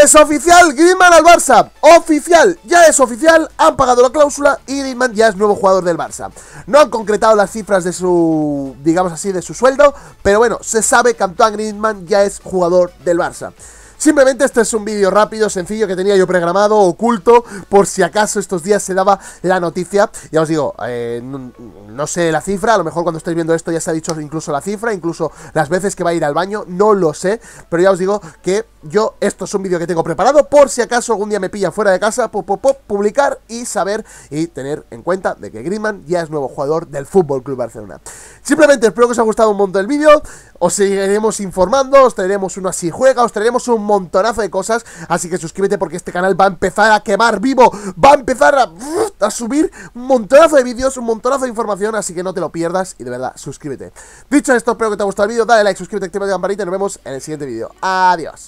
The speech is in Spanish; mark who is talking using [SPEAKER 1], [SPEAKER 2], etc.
[SPEAKER 1] Es pues oficial, Griezmann al Barça. Oficial, ya es oficial, han pagado la cláusula y Griezmann ya es nuevo jugador del Barça. No han concretado las cifras de su, digamos así, de su sueldo, pero bueno, se sabe que Antoine Griezmann ya es jugador del Barça. Simplemente este es un vídeo rápido, sencillo que tenía yo programado, oculto, por si acaso estos días se daba la noticia. Ya os digo, eh, no, sé la cifra, a lo mejor cuando estáis viendo esto ya se ha dicho incluso la cifra, incluso las veces que va a ir al baño, no lo sé, pero ya os digo que yo, esto es un vídeo que tengo preparado, por si acaso algún día me pilla fuera de casa, pop, pop, pop, publicar y saber y tener en cuenta de que Griezmann ya es nuevo jugador del Fútbol Club Barcelona. Simplemente espero que os haya gustado un montón el vídeo. Os seguiremos informando, os traeremos una si juega, os traeremos un montonazo de cosas. Así que suscríbete porque este canal va a empezar a quemar vivo, va a empezar a, subir un montonazo de vídeos, un montonazo de información. Así que no te lo pierdas y de verdad, suscríbete. Dicho esto, espero que te haya gustado el vídeo. Dale like, suscríbete, activa la campanita y nos vemos en el siguiente vídeo. Adiós.